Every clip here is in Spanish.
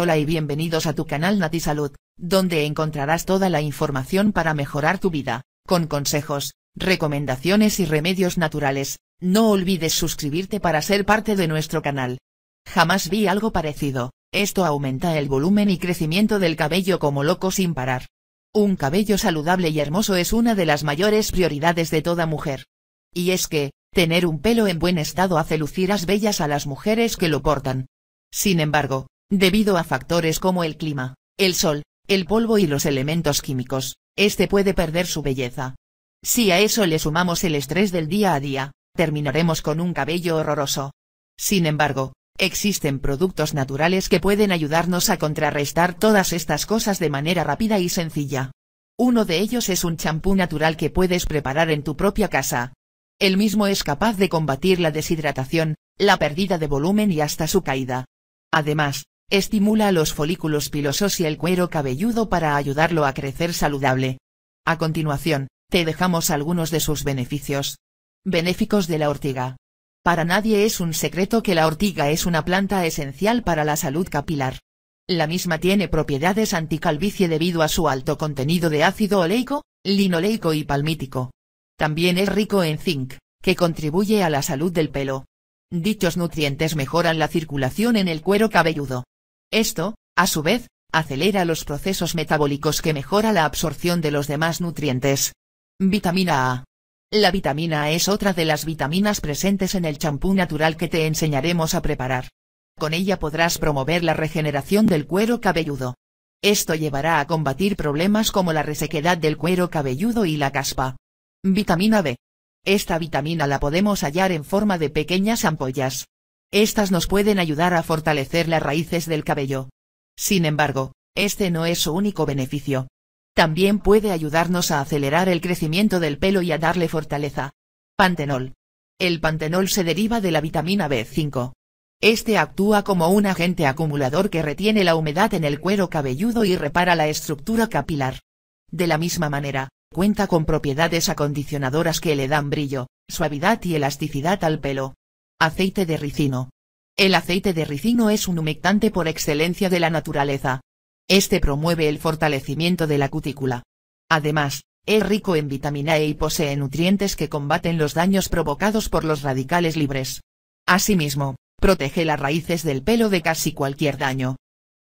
Hola y bienvenidos a tu canal NatiSalud, Salud, donde encontrarás toda la información para mejorar tu vida, con consejos, recomendaciones y remedios naturales. No olvides suscribirte para ser parte de nuestro canal. Jamás vi algo parecido, esto aumenta el volumen y crecimiento del cabello como loco sin parar. Un cabello saludable y hermoso es una de las mayores prioridades de toda mujer. Y es que, tener un pelo en buen estado hace lucir bellas a las mujeres que lo portan. Sin embargo, Debido a factores como el clima, el sol, el polvo y los elementos químicos, este puede perder su belleza. Si a eso le sumamos el estrés del día a día, terminaremos con un cabello horroroso. Sin embargo, existen productos naturales que pueden ayudarnos a contrarrestar todas estas cosas de manera rápida y sencilla. Uno de ellos es un champú natural que puedes preparar en tu propia casa. El mismo es capaz de combatir la deshidratación, la pérdida de volumen y hasta su caída. Además, Estimula los folículos pilosos y el cuero cabelludo para ayudarlo a crecer saludable. A continuación, te dejamos algunos de sus beneficios. Benéficos de la ortiga. Para nadie es un secreto que la ortiga es una planta esencial para la salud capilar. La misma tiene propiedades anticalvicie debido a su alto contenido de ácido oleico, linoleico y palmítico. También es rico en zinc, que contribuye a la salud del pelo. Dichos nutrientes mejoran la circulación en el cuero cabelludo, esto, a su vez, acelera los procesos metabólicos que mejora la absorción de los demás nutrientes. Vitamina A. La vitamina A e es otra de las vitaminas presentes en el champú natural que te enseñaremos a preparar. Con ella podrás promover la regeneración del cuero cabelludo. Esto llevará a combatir problemas como la resequedad del cuero cabelludo y la caspa. Vitamina B. Esta vitamina la podemos hallar en forma de pequeñas ampollas. Estas nos pueden ayudar a fortalecer las raíces del cabello. Sin embargo, este no es su único beneficio. También puede ayudarnos a acelerar el crecimiento del pelo y a darle fortaleza. Pantenol. El pantenol se deriva de la vitamina B5. Este actúa como un agente acumulador que retiene la humedad en el cuero cabelludo y repara la estructura capilar. De la misma manera, cuenta con propiedades acondicionadoras que le dan brillo, suavidad y elasticidad al pelo. Aceite de ricino. El aceite de ricino es un humectante por excelencia de la naturaleza. Este promueve el fortalecimiento de la cutícula. Además, es rico en vitamina E y posee nutrientes que combaten los daños provocados por los radicales libres. Asimismo, protege las raíces del pelo de casi cualquier daño.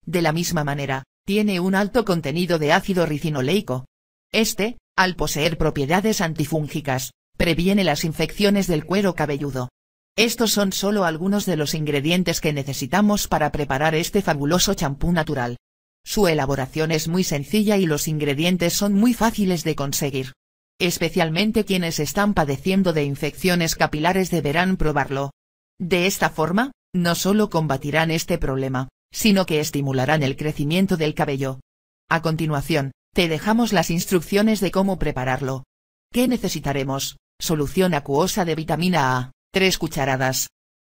De la misma manera, tiene un alto contenido de ácido ricinoleico. Este, al poseer propiedades antifúngicas, previene las infecciones del cuero cabelludo. Estos son solo algunos de los ingredientes que necesitamos para preparar este fabuloso champú natural. Su elaboración es muy sencilla y los ingredientes son muy fáciles de conseguir. Especialmente quienes están padeciendo de infecciones capilares deberán probarlo. De esta forma, no solo combatirán este problema, sino que estimularán el crecimiento del cabello. A continuación, te dejamos las instrucciones de cómo prepararlo. ¿Qué necesitaremos? Solución acuosa de vitamina A. 3 cucharadas.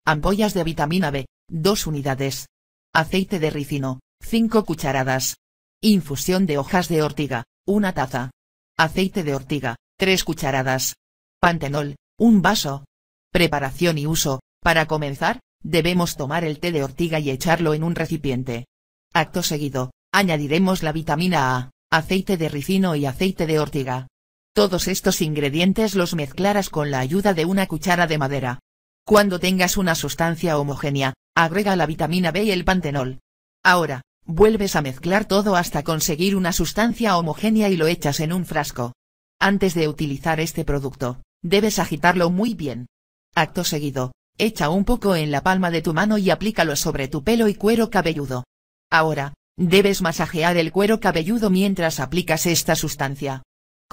Ampollas de vitamina B, 2 unidades. Aceite de ricino, 5 cucharadas. Infusión de hojas de ortiga, una taza. Aceite de ortiga, 3 cucharadas. Pantenol, un vaso. Preparación y uso, para comenzar, debemos tomar el té de ortiga y echarlo en un recipiente. Acto seguido, añadiremos la vitamina A, aceite de ricino y aceite de ortiga. Todos estos ingredientes los mezclarás con la ayuda de una cuchara de madera. Cuando tengas una sustancia homogénea, agrega la vitamina B y el pantenol. Ahora, vuelves a mezclar todo hasta conseguir una sustancia homogénea y lo echas en un frasco. Antes de utilizar este producto, debes agitarlo muy bien. Acto seguido, echa un poco en la palma de tu mano y aplícalo sobre tu pelo y cuero cabelludo. Ahora, debes masajear el cuero cabelludo mientras aplicas esta sustancia.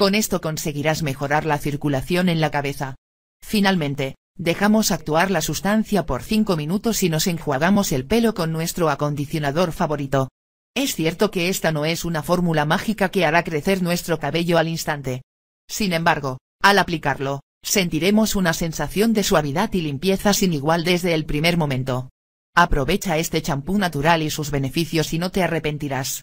Con esto conseguirás mejorar la circulación en la cabeza. Finalmente, dejamos actuar la sustancia por 5 minutos y nos enjuagamos el pelo con nuestro acondicionador favorito. Es cierto que esta no es una fórmula mágica que hará crecer nuestro cabello al instante. Sin embargo, al aplicarlo, sentiremos una sensación de suavidad y limpieza sin igual desde el primer momento. Aprovecha este champú natural y sus beneficios y no te arrepentirás.